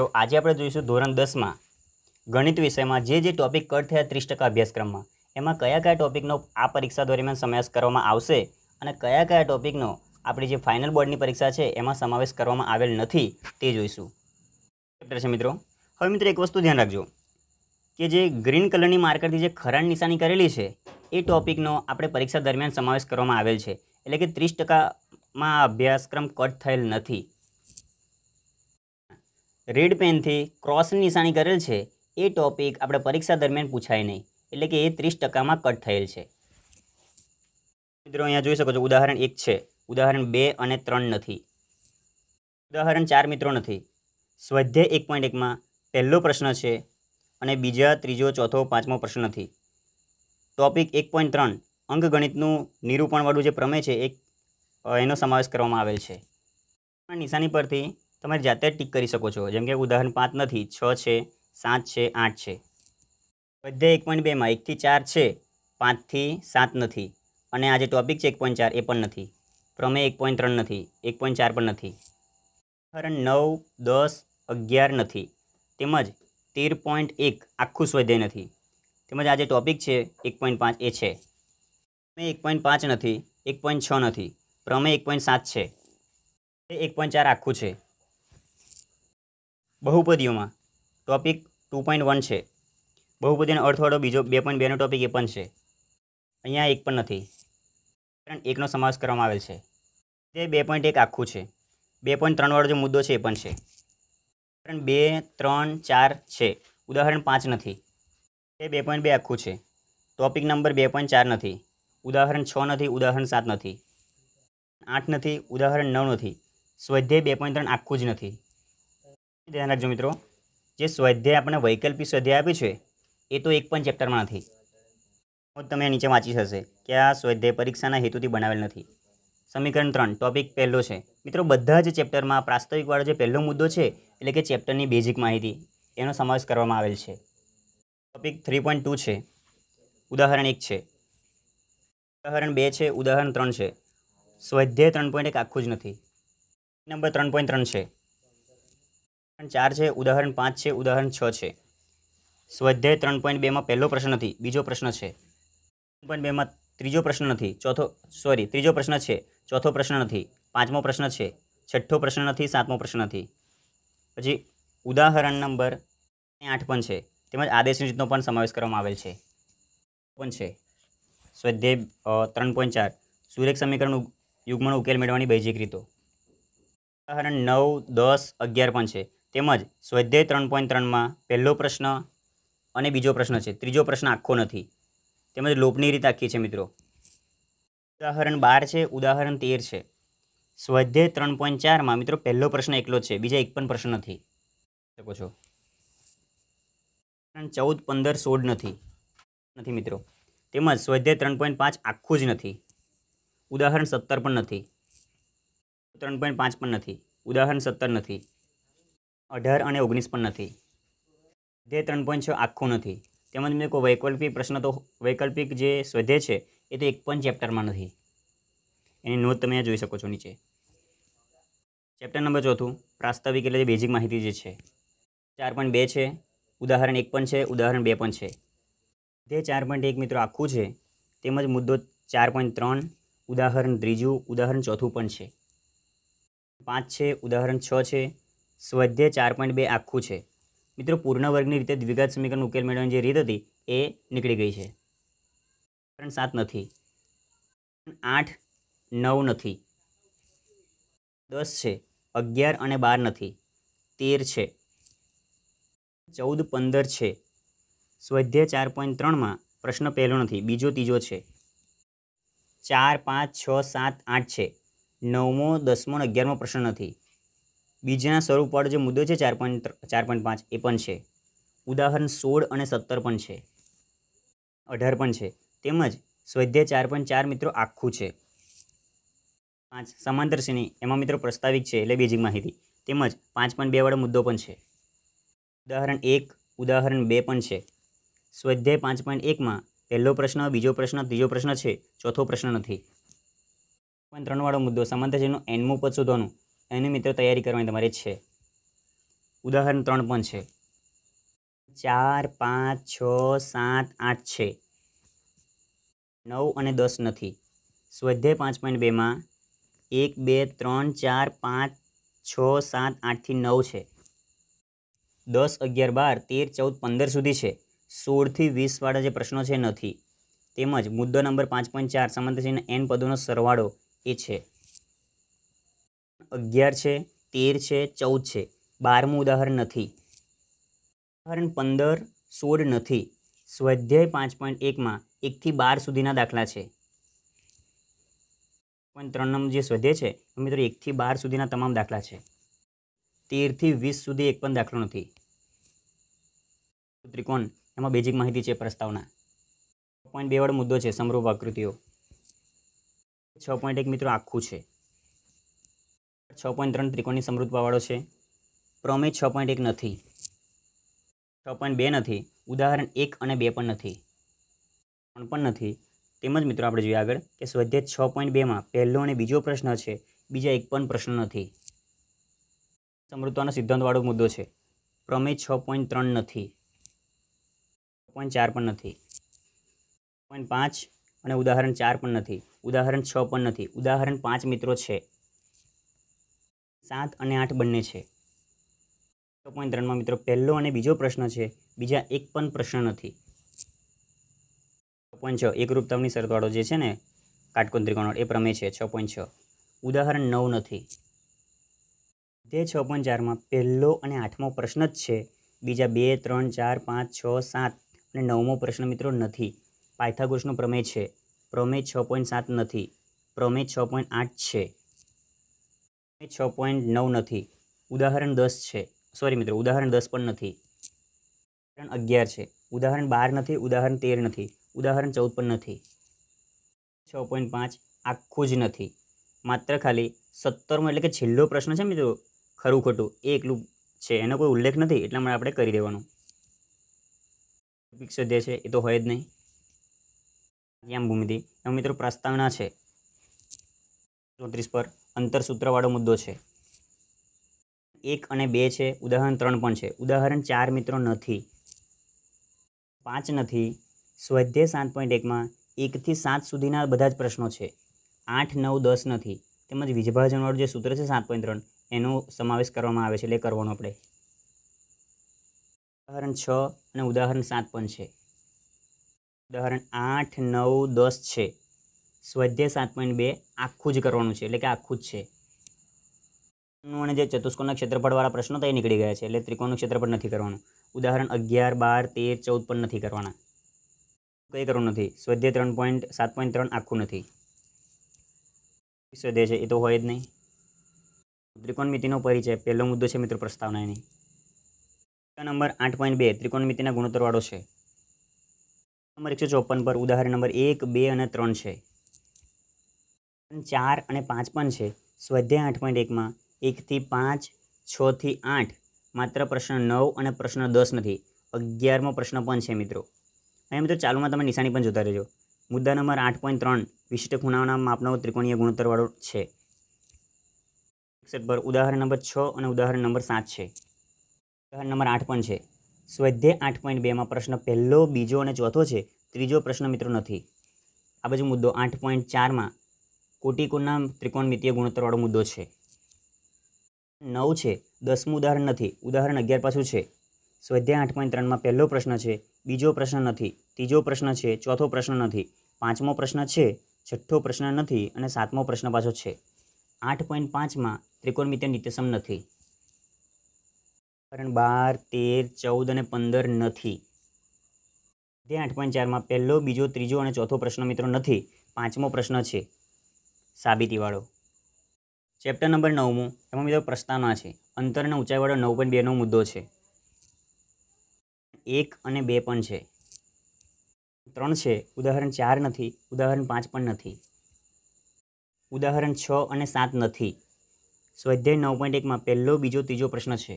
મિત્રો આજે આપણે જોઈશું ધોરણ દસમાં ગણિત વિષયમાં જે જે ટોપિક કટ થયા ત્રીસ ટકા અભ્યાસક્રમમાં એમાં કયા કયા ટોપિકનો આ પરીક્ષા દરમિયાન સમાવેશ કરવામાં આવશે અને કયા કયા ટોપિકનો આપણી જે ફાઇનલ બોર્ડની પરીક્ષા છે એમાં સમાવેશ કરવામાં આવેલ નથી તે જોઈશું ચેપ્ટર છે મિત્રો હવે મિત્રો એક વસ્તુ ધ્યાન રાખજો કે જે ગ્રીન કલરની માર્કરથી જે ખરાણ નિશાની કરેલી છે એ ટોપિકનો આપણે પરીક્ષા દરમિયાન સમાવેશ કરવામાં આવેલ છે એટલે કે ત્રીસ ટકામાં અભ્યાસક્રમ કટ થયેલ નથી રેડ પેનથી ક્રોસની નિશાની કરેલ છે એ ટોપિક આપણે પરીક્ષા દરમિયાન પૂછાય નહીં એટલે કે એ ત્રીસ ટકામાં કટ થયેલ છે મિત્રો અહીંયા જોઈ શકો છો ઉદાહરણ એક છે ઉદાહરણ બે અને ત્રણ નથી ઉદાહરણ ચાર મિત્રો નથી સ્વાધ્યાય એક પોઈન્ટ એકમાં પહેલો પ્રશ્ન છે અને બીજા ત્રીજો ચોથો પાંચમો પ્રશ્ન નથી ટોપિક એક પોઈન્ટ ત્રણ અંકગણિતનું નિરૂપણવાળું જે પ્રમેય છે એક એનો સમાવેશ કરવામાં આવેલ છે નિશાની પરથી તમારે જાતે જ ટીક કરી શકો છો જેમ કે ઉદાહરણ પાંચ નથી છ છે સાત છે આઠ છે બધે એક પોઈન્ટ બેમાં એકથી ચાર છે પાંચથી સાત નથી અને આ જે ટોપિક છે એક પોઈન્ટ ચાર એ પણ નથી પ્રમેય એક પોઈન્ટ ત્રણ નથી એક પોઈન્ટ ચાર પણ નથી ઉદાહરણ નવ દસ અગિયાર નથી તેમજ તેર પોઈન્ટ એક આખું સ્વાધ્યાય નથી તેમજ આ જે ટોપિક છે એક પોઈન્ટ પાંચ એ છે પ્રમે એક પોઈન્ટ પાંચ નથી એક પોઈન્ટ છ નથી પ્રમેય એક પોઈન્ટ સાત છે એ એક પોઈન્ટ ચાર આખું છે બહુપદીઓમાં ટોપિક ટુ પોઈન્ટ વન છે બહુપદીનો અર્થવાળો બીજો બે પોઈન્ટ બેનો ટોપિક એ પણ છે અહીંયા એક પણ નથી કારણ એકનો સમાવેશ કરવામાં આવેલ છે તે બે પોઈન્ટ એક આખું છે બે પોઈન્ટ ત્રણવાળો જે મુદ્દો છે એ પણ છે કારણ બે ત્રણ ચાર છે ઉદાહરણ પાંચ નથી તે બે પોઈન્ટ બે આખું છે ટોપિક નંબર બે પોઈન્ટ ચાર નથી ઉદાહરણ છ નથી ઉદાહરણ સાત નથી આઠ નથી ઉદાહરણ નવ નથી સ્વાધ્યાય બે પોઈન્ટ ત્રણ આખું જ નથી ધ્યાન રાખજો મિત્રો જે સ્વાધ્યાય આપણે વૈકલ્પિક સ્વાધ્યાય આપ્યું છે એ તો એક પણ ચેપ્ટરમાં નથી તમે નીચે વાંચી હશે કે આ સ્વાધ્યાય પરીક્ષાના હેતુથી બનાવેલ નથી સમીકરણ ત્રણ ટોપિક પહેલો છે મિત્રો બધા જ ચેપ્ટરમાં પ્રાસ્તવિકવાળો જે પહેલો મુદ્દો છે એટલે કે ચેપ્ટરની બેઝિક માહિતી એનો સમાવેશ કરવામાં આવેલ છે ટોપિક થ્રી પોઈન્ટ ટુ છે ઉદાહરણ એક છે ઉદાહરણ બે છે ઉદાહરણ ત્રણ છે સ્વાધ્યાય ત્રણ પોઈન્ટ એક આખું જ નથી નંબર ત્રણ પોઈન્ટ ત્રણ છે ઉદાહરણ ચાર છે ઉદાહરણ પાંચ છે ઉદાહરણ છ છે સ્વાધ્યાય ત્રણ પોઈન્ટ બેમાં પહેલો પ્રશ્ન નથી બીજો પ્રશ્ન છે ત્રણ પોઈન્ટ બેમાં ત્રીજો પ્રશ્ન નથી ચોથો સોરી ત્રીજો પ્રશ્ન છે ચોથો પ્રશ્ન નથી પાંચમો પ્રશ્ન છે છઠ્ઠો પ્રશ્ન નથી સાતમો પ્રશ્ન નથી પછી ઉદાહરણ નંબર આઠ પણ છે તેમજ આદેશની રીતનો પણ સમાવેશ કરવામાં આવેલ છે પણ છે સ્વાધ્યાય ત્રણ પોઈન્ટ ચાર સુરેખ સમીકરણ યુગ્મનો ઉકેલ મેળવવાની બૈજિક રીતો ઉદાહરણ નવ દસ અગિયાર પણ છે તેમજ સ્વાધ્યાય ત્રણ પોઈન્ટ ત્રણમાં પહેલો પ્રશ્ન અને બીજો પ્રશ્ન છે ત્રીજો પ્રશ્ન આખો નથી તેમજ લોપની રીત આખી છે મિત્રો ઉદાહરણ બાર છે ઉદાહરણ તેર છે સ્વાધ્યાય ત્રણ પોઈન્ટ ચારમાં મિત્રો પહેલો પ્રશ્ન એકલો છે બીજા એક પણ પ્રશ્ન નથી શકો છો ચૌદ પંદર સોળ નથી નથી મિત્રો તેમજ સ્વાધ્યાય ત્રણ પોઈન્ટ પાંચ આખું જ નથી ઉદાહરણ સત્તર પણ નથી ત્રણ પોઈન્ટ પાંચ પણ નથી ઉદાહરણ સત્તર નથી અઢાર અને ઓગણીસ પણ નથી સ્વાધ્યાય ત્રણ પોઈન્ટ છ આખું નથી તેમજ મેં કોઈ વૈકલ્પિક પ્રશ્ન તો વૈકલ્પિક જે શોધે છે એ તો એક પણ ચેપ્ટરમાં નથી એની નોંધ તમે જોઈ શકો છો નીચે ચેપ્ટર નંબર ચોથું પ્રાસ્તાવિક એટલે જે બેઝિક માહિતી જે છે ચાર પોઈન્ટ બે છે ઉદાહરણ એક પણ છે ઉદાહરણ બે પણ છે જે ચાર પોઈન્ટ એક મિત્રો આખું છે તેમજ મુદ્દો ચાર પોઈન્ટ ત્રણ ઉદાહરણ ત્રીજું ઉદાહરણ ચોથું પણ છે પાંચ છે ઉદાહરણ છ છે સ્વાધ્યાય ચાર પોઈન્ટ બે આખું છે મિત્રો પૂર્ણ વર્ગની રીતે દ્વિઘાત સમીકરણ ઉકેલ મેળવવાની જે રીત હતી એ નીકળી ગઈ છે પ્રકરણ સાત નથી આઠ નવ નથી દસ છે અગિયાર અને બાર નથી તેર છે ચૌદ પંદર છે સ્વાધ્યાય ચાર પોઈન્ટ ત્રણમાં પ્રશ્ન પહેલો નથી બીજો ત્રીજો છે ચાર પાંચ છ સાત આઠ છે નવમો દસમો અને અગિયારમો પ્રશ્ન નથી બીજાના સ્વરૂપવાળો જે મુદ્દો છે ચાર પોઈન્ટ ચાર પોઈન્ટ પાંચ એ પણ છે ઉદાહરણ સોળ અને સત્તર પણ છે અઢાર પણ છે તેમજ સ્વાધ્યાય ચાર પોઈન્ટ ચાર મિત્રો આખું છે પાંચ સમાંતર શ્રેણી એમાં મિત્રો પ્રસ્તાવિક છે એટલે બેઝિક માહિતી તેમજ પાંચ પોઈન્ટ બેવાળો મુદ્દો પણ છે ઉદાહરણ એક ઉદાહરણ બે પણ છે સ્વાધ્યાય પાંચ પોઈન્ટ એકમાં પહેલો પ્રશ્ન બીજો પ્રશ્ન ત્રીજો પ્રશ્ન છે ચોથો પ્રશ્ન નથી પણ ત્રણવાળો મુદ્દો સમાંતર શ્રેણીનું એનમું પદ શોધવાનું એની મિત્રો તૈયારી કરવાની તમારે છે ઉદાહરણ ત્રણ પણ છે ચાર પાંચ છ સાત આઠ છે નવ અને દસ નથી સ્વાધ્યાય પાંચ પોઈન્ટ બેમાં એક બે ત્રણ ચાર પાંચ છ સાત આઠથી નવ છે દસ અગિયાર બાર તેર ચૌદ પંદર સુધી છે સોળથી વીસવાળા જે પ્રશ્નો છે નથી તેમજ મુદ્દો નંબર પાંચ પોઈન્ટ ચાર સામાન્ય એન પદોનો સરવાળો એ છે અગિયાર છે તેર છે ચૌદ છે બારમું ઉદાહરણ નથી ઉદાહરણ પંદર સોળ નથી સ્વાધ્યાય પાંચ પોઈન્ટ એકમાં એકથી બાર સુધીના દાખલા છે પોઈન્ટ ત્રણ ત્રણનો જે સ્વાધ્યાય છે મિત્રો એકથી બાર સુધીના તમામ દાખલા છે તેરથી વીસ સુધી એક પણ દાખલો નથી ત્રિકોણ એમાં બેઝિક માહિતી છે પ્રસ્તાવના પોઈન્ટ બે વડે મુદ્દો છે સમરૂપ આકૃતિઓ છ પોઈન્ટ એક મિત્રો આખું છે છ પોઈન્ટ ત્રણ ત્રિકોણની વાળો છે પ્રમેય છ પોઈન્ટ એક નથી છ પોઈન્ટ બે નથી ઉદાહરણ એક અને બે પણ નથી ત્રણ પણ નથી તેમજ મિત્રો આપણે જોઈએ આગળ કે સ્વાધ્યાય છ પોઈન્ટ બેમાં પહેલો અને બીજો પ્રશ્ન છે બીજા એક પણ પ્રશ્ન નથી સમૃદ્ધતાનો સિદ્ધાંતવાળો મુદ્દો છે પ્રમેય છ પોઈન્ટ ત્રણ નથી છ પોઈન્ટ ચાર પણ નથી પોઈન્ટ પાંચ અને ઉદાહરણ ચાર પણ નથી ઉદાહરણ છ પણ નથી ઉદાહરણ પાંચ મિત્રો છે સાત અને આઠ બંને છે છ પોઈન્ટ ત્રણમાં મિત્રો પહેલો અને બીજો પ્રશ્ન છે બીજા એક પણ પ્રશ્ન નથી છ પોઈન્ટ છ એકરૂપતાની શરતવાળો જે છે ને કાટકોણ ત્રિકોણ એ પ્રમેય છે છ પોઈન્ટ છ ઉદાહરણ નવ નથી તે છ પોઈન્ટ ચારમાં પહેલો અને આઠમો પ્રશ્ન જ છે બીજા બે ત્રણ ચાર પાંચ છ સાત અને નવમો પ્રશ્ન મિત્રો નથી પાયથાગોસનો પ્રમેય છે પ્રમેય છ પોઈન્ટ સાત નથી પ્રમેય છ પોઈન્ટ આઠ છે છ પોઈન્ટ નવ નથી ઉદાહરણ દસ છે સોરી મિત્રો ઉદાહરણ દસ પણ નથી ઉદાહરણ અગિયાર છે ઉદાહરણ બાર નથી ઉદાહરણ તેર નથી ઉદાહરણ ચૌદ પણ નથી છ પોઈન્ટ પાંચ આખું જ નથી માત્ર ખાલી સત્તરમો એટલે કે છેલ્લો પ્રશ્ન છે મિત્રો ખરું ખોટું એ એકલું છે એનો કોઈ ઉલ્લેખ નથી એટલા માટે આપણે કરી દેવાનું પિક્સ જે છે એ તો હોય જ નહીં યામ ભૂમિતિ એમાં મિત્રો પ્રસ્તાવના છે ચોત્રીસ પર અંતરસૂત્રવાળો મુદ્દો છે એક અને બે છે ઉદાહરણ ત્રણ પણ છે ઉદાહરણ ચાર મિત્રો નથી પાંચ નથી સ્વાધ્યાય સાત પોઈન્ટ એકમાં એકથી સાત સુધીના બધા જ પ્રશ્નો છે આઠ નવ દસ નથી તેમજ વિભાજનવાળું જે સૂત્ર છે સાત પોઈન્ટ ત્રણ એનો સમાવેશ કરવામાં આવે છે એટલે કરવાનો આપણે ઉદાહરણ છ અને ઉદાહરણ સાત પણ છે ઉદાહરણ આઠ નવ દસ છે સ્વાધ્યાય સાત પોઈન્ટ બે આખું જ કરવાનું છે એટલે કે આખું જ છે અને જે ચતુષ્કોણના ક્ષેત્રફળવાળા પ્રશ્નો તો એ નીકળી ગયા છે એટલે ત્રિકોણનું ક્ષેત્રફળ નથી કરવાનું ઉદાહરણ અગિયાર બાર તેર ચૌદ પણ નથી કરવાના કંઈ કરવું નથી સ્વાધ્યાય ત્રણ પોઈન્ટ સાત પોઈન્ટ ત્રણ આખું નથી સ્વાધ્યાય છે એ તો હોય જ નહીં ત્રિકોણમિતિનો પરિચય પહેલો મુદ્દો છે મિત્રો પ્રસ્તાવના એની નંબર આઠ પોઈન્ટ બે ત્રિકોણમિતિના ગુણોત્તરવાળો છે નંબર એકસો ચોપન પર ઉદાહરણ નંબર એક બે અને ત્રણ છે ચાર અને પાંચ પણ છે સ્વાધ્યાય આઠ પોઈન્ટ એકમાં એકથી પાંચ છથી આઠ માત્ર પ્રશ્ન નવ અને પ્રશ્ન દસ નથી અગિયારમો પ્રશ્ન પણ છે મિત્રો અહીંયા મિત્રો ચાલુમાં તમે નિશાની પણ જોતા રહેજો મુદ્દા નંબર આઠ પોઈન્ટ ત્રણ વિશિષ્ટ ખૂણાઓના માપનો ત્રિકોણીય ગુણોત્તરવાળો છે પર ઉદાહરણ નંબર છ અને ઉદાહરણ નંબર સાત છે ઉદાહરણ નંબર આઠ પણ છે સ્વાધ્યાય આઠ પોઈન્ટ બેમાં પ્રશ્ન પહેલો બીજો અને ચોથો છે ત્રીજો પ્રશ્ન મિત્રો નથી આ બાજુ મુદ્દો આઠ પોઈન્ટ ચારમાં કોટિકોના ત્રિકોણમિતીય ગુણોત્તરવાળો મુદ્દો છે નવ છે દસમું ઉદાહરણ નથી ઉદાહરણ અગિયાર પાછું છે સ્વાધ્યાય આઠ પોઈન્ટ ત્રણમાં પહેલો પ્રશ્ન છે બીજો પ્રશ્ન નથી ત્રીજો પ્રશ્ન છે ચોથો પ્રશ્ન નથી પાંચમો પ્રશ્ન છે છઠ્ઠો પ્રશ્ન નથી અને સાતમો પ્રશ્ન પાછો છે આઠ પોઈન્ટ પાંચમાં ત્રિકોણમિતીય નિત્યસમ નથી કારણ બાર તેર ચૌદ અને પંદર નથી તે આઠ પોઈન્ટ ચારમાં પહેલો બીજો ત્રીજો અને ચોથો પ્રશ્ન મિત્રો નથી પાંચમો પ્રશ્ન છે સાબિતીવાળો ચેપ્ટર નંબર નવમું એમાં મિત્રો પ્રસ્તાવના છે અંતર અને ઊંચાઈવાળો નવ પોઈન્ટ બેનો મુદ્દો છે એક અને બે પણ છે ત્રણ છે ઉદાહરણ ચાર નથી ઉદાહરણ પાંચ પણ નથી ઉદાહરણ છ અને સાત નથી સ્વાધ્યાય નવ પોઈન્ટ એકમાં પહેલો બીજો ત્રીજો પ્રશ્ન છે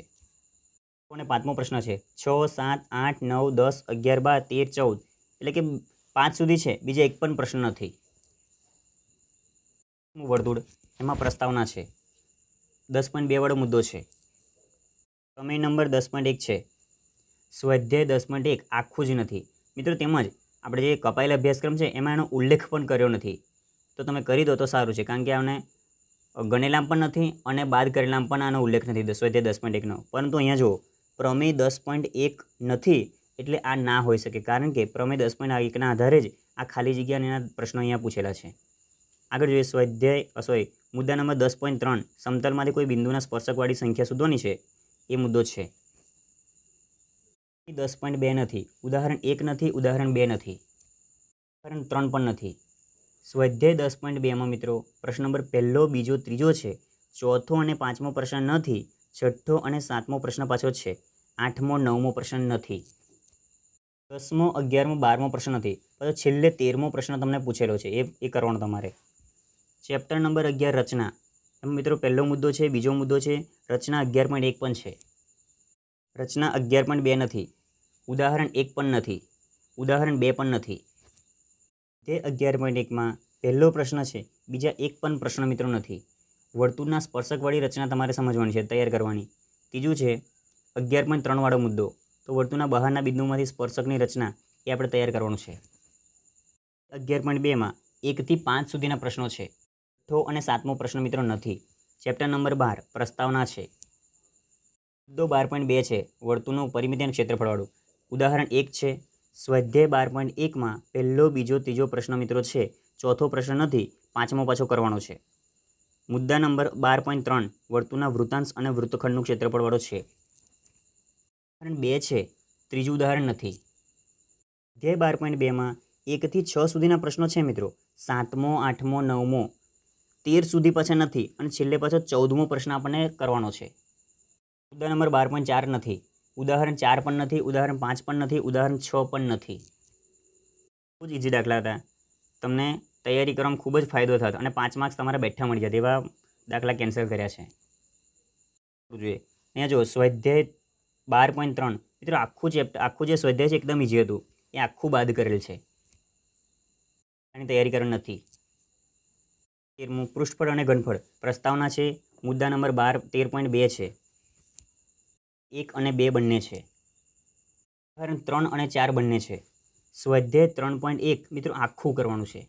અને પાંચમો પ્રશ્ન છે છ સાત આઠ નવ દસ અગિયાર બાર તેર ચૌદ એટલે કે પાંચ સુધી છે બીજા એક પણ પ્રશ્ન નથી વર્તુળ એમાં પ્રસ્તાવના છે દસ પોઈન્ટ બે બેવાળો મુદ્દો છે પ્રમેય નંબર દસ પોઈન્ટ એક છે સ્વાધ્યાય દસ પોઈન્ટ એક આખું જ નથી મિત્રો તેમજ આપણે જે કપાયેલ અભ્યાસક્રમ છે એમાં એનો ઉલ્લેખ પણ કર્યો નથી તો તમે કરી દો તો સારું છે કારણ કે આને ગણેલામ પણ નથી અને બાદ કરેલામ પણ આનો ઉલ્લેખ નથી સ્વાધ્યાય દસ પોઈન્ટ એકનો પરંતુ અહીંયા જુઓ પ્રમેય દસ પોઈન્ટ એક નથી એટલે આ ના હોઈ શકે કારણ કે પ્રમેય દસ પોઈન્ટ એકના આધારે જ આ ખાલી જગ્યાના પ્રશ્નો અહીંયા પૂછેલા છે આગળ જોઈએ સ્વાધ્યાય સોરી મુદ્દા નંબર દસ પોઈન્ટ ત્રણ સમતલમાંથી કોઈ બિંદુના સ્પર્શકવાળી સંખ્યા શોધવાની છે એ મુદ્દો છે દસ પોઈન્ટ બે નથી ઉદાહરણ એક નથી ઉદાહરણ બે નથી ઉદાહરણ ત્રણ પણ નથી સ્વાધ્યાય દસ પોઈન્ટ બેમાં મિત્રો પ્રશ્ન નંબર પહેલો બીજો ત્રીજો છે ચોથો અને પાંચમો પ્રશ્ન નથી છઠ્ઠો અને સાતમો પ્રશ્ન પાછો છે આઠમો નવમો પ્રશ્ન નથી દસમો અગિયારમો બારમો પ્રશ્ન નથી પછી છેલ્લે તેરમો પ્રશ્ન તમને પૂછેલો છે એ એ કરવાનો તમારે ચેપ્ટર નંબર અગિયાર રચના એમ મિત્રો પહેલો મુદ્દો છે બીજો મુદ્દો છે રચના અગિયાર પોઈન્ટ એક પણ છે રચના અગિયાર પોઈન્ટ બે નથી ઉદાહરણ એક પણ નથી ઉદાહરણ બે પણ નથી તે અગિયાર પોઈન્ટ એકમાં પહેલો પ્રશ્ન છે બીજા એક પણ પ્રશ્ન મિત્રો નથી વર્તુળના સ્પર્શકવાળી રચના તમારે સમજવાની છે તૈયાર કરવાની ત્રીજું છે અગિયાર પોઈન્ટ ત્રણવાળો મુદ્દો તો વર્તુળના બહારના બિંદુમાંથી સ્પર્શકની રચના એ આપણે તૈયાર કરવાનું છે અગિયાર પોઈન્ટ બેમાં એકથી પાંચ સુધીના પ્રશ્નો છે છઠ્ઠો અને સાતમો પ્રશ્ન મિત્રો નથી ચેપ્ટર નંબર બાર પ્રસ્તાવના છે મુદ્દો બાર પોઈન્ટ બે છે વર્તુળનું પરિમિતિ અને ક્ષેત્રફળવાળું ઉદાહરણ એક છે સ્વાધ્યાય બાર પોઈન્ટ એકમાં પહેલો બીજો ત્રીજો પ્રશ્ન મિત્રો છે ચોથો પ્રશ્ન નથી પાંચમો પાછો કરવાનો છે મુદ્દા નંબર બાર પોઈન્ટ ત્રણ વર્તુળના વૃતાંશ અને વૃત્તખંડનું ક્ષેત્રફળવાળો છે ઉદાહરણ બે છે ત્રીજું ઉદાહરણ નથી સ્વાધ્યાય બાર પોઈન્ટ બેમાં એકથી છ સુધીના પ્રશ્નો છે મિત્રો સાતમો આઠમો નવમો તેર સુધી પછી નથી અને છેલ્લે પાછો ચૌદમો પ્રશ્ન આપણને કરવાનો છે ઉદાહરણ નંબર બાર પણ ચાર નથી ઉદાહરણ ચાર પણ નથી ઉદાહરણ પાંચ પણ નથી ઉદાહરણ છ પણ નથી ખૂબ જ ઇઝી દાખલા હતા તમને તૈયારી કરવામાં ખૂબ જ ફાયદો થતો અને પાંચ માર્ક્સ તમારે બેઠા મળી જાય એવા દાખલા કેન્સલ કર્યા છે જોઈએ અહીંયા જો સ્વાધ્યાય બાર પોઈન્ટ ત્રણ મિત્રો આખું ચેપ્ટર આખું જે સ્વાધ્યાય છે એકદમ ઇઝી હતું એ આખું બાદ કરેલ છે આની તૈયારી કરવાની નથી તેરમું પૃષ્ઠફળ અને ઘનફળ પ્રસ્તાવના છે મુદ્દા નંબર બાર તેર પોઈન્ટ બે છે એક અને બે બંને છે ઉદાહરણ ત્રણ અને ચાર બંને છે સ્વાધ્યાય ત્રણ પોઈન્ટ એક મિત્રો આખું કરવાનું છે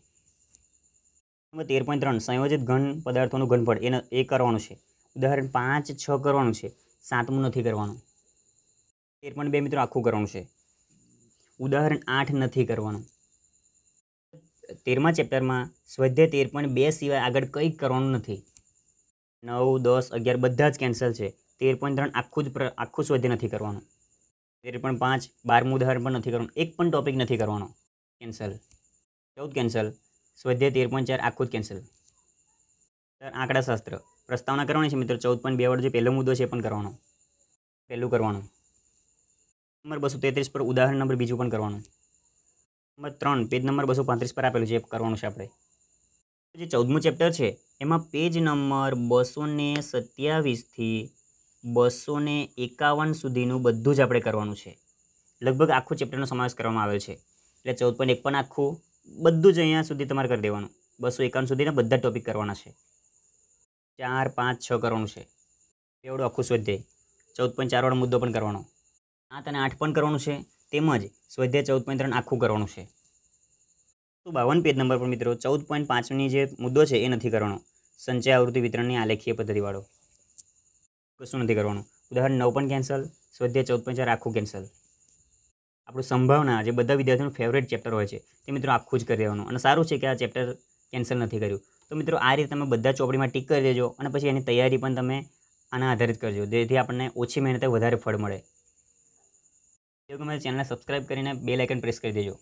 તેર પોઈન્ટ ત્રણ સંયોજિત ઘન પદાર્થોનું ઘનફળ એને એ કરવાનું છે ઉદાહરણ પાંચ છ કરવાનું છે સાતમું નથી કરવાનું તેર પોઈન્ટ બે મિત્રો આખું કરવાનું છે ઉદાહરણ આઠ નથી કરવાનું તેરમા ચેપ્ટરમાં સ્વધ્ય તેર પણ બે સિવાય આગળ કંઈ કરવાનું નથી નવ દસ અગિયાર બધા જ કેન્સલ છે તેર પણ ત્રણ આખું જ આખું સ્વધ્ય નથી કરવાનું તેર પણ પાંચ બારમું ઉદાહરણ પણ નથી કરવાનું એક પણ ટોપિક નથી કરવાનો કેન્સલ ચૌદ કેન્સલ સ્વધ્ય તેર પણ ચાર આખું જ કેન્સલ આંકડાશાસ્ત્ર પ્રસ્તાવના કરવાની છે મિત્રો ચૌદ પોઈન્ટ બે વડે જે પહેલો મુદ્દો છે એ પણ કરવાનો પહેલું કરવાનું નંબર બસો તેત્રીસ પર ઉદાહરણ નંબર બીજું પણ કરવાનું નંબર ત્રણ પેજ નંબર બસો પાંત્રીસ પર આપેલું છે કરવાનું છે આપણે જે ચૌદમું ચેપ્ટર છે એમાં પેજ નંબર બસો ને સત્યાવીસથી બસો ને એકાવન સુધીનું બધું જ આપણે કરવાનું છે લગભગ આખું ચેપ્ટરનો સમાવેશ કરવામાં આવેલ છે એટલે ચૌદ પોઈન્ટ એક પણ આખું બધું જ અહીંયા સુધી તમારે કરી દેવાનું બસો એકાવન સુધીના બધા ટોપિક કરવાના છે ચાર પાંચ છ કરવાનું છે એવડું આખું સ્વાધ્યાય ચૌદ પોઈન્ટ ચારવાળો મુદ્દો પણ કરવાનો સાત અને આઠ પણ કરવાનું છે તેમજ સ્વાધ્યાય ચૌદ પોઈન્ટ ત્રણ આખું કરવાનું છે તો બાવન પેજ નંબર પર મિત્રો ચૌદ પોઈન્ટ પાંચની જે મુદ્દો છે એ નથી કરવાનો સંચય આવૃત્તિ વિતરણની આલેખીય પદ્ધતિવાળો કશું નથી કરવાનું ઉદાહરણ નવ પણ કેન્સલ સ્વાધ્યાય ચૌદ પોઈન્ટ ચાર આખું કેન્સલ આપણું સંભાવના જે બધા વિદ્યાર્થીઓનું ફેવરેટ ચેપ્ટર હોય છે તે મિત્રો આખું જ કરી દેવાનું અને સારું છે કે આ ચેપ્ટર કેન્સલ નથી કર્યું તો મિત્રો આ રીતે તમે બધા ચોપડીમાં ટીક કરી દેજો અને પછી એની તૈયારી પણ તમે આના આધારિત કરજો જેથી આપણને ઓછી મહેનતે વધારે ફળ મળે જો ગમે ચેનલને સબસ્ક્રાઇબ કરીને બે લાઇકન પ્રેસ કરી દેજો